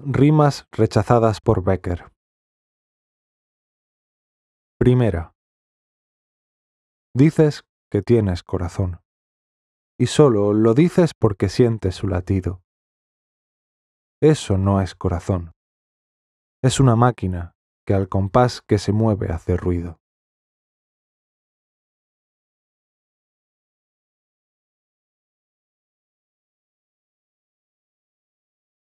Rimas rechazadas por Becker. Primera. Dices que tienes corazón. Y solo lo dices porque sientes su latido. Eso no es corazón. Es una máquina que al compás que se mueve hace ruido.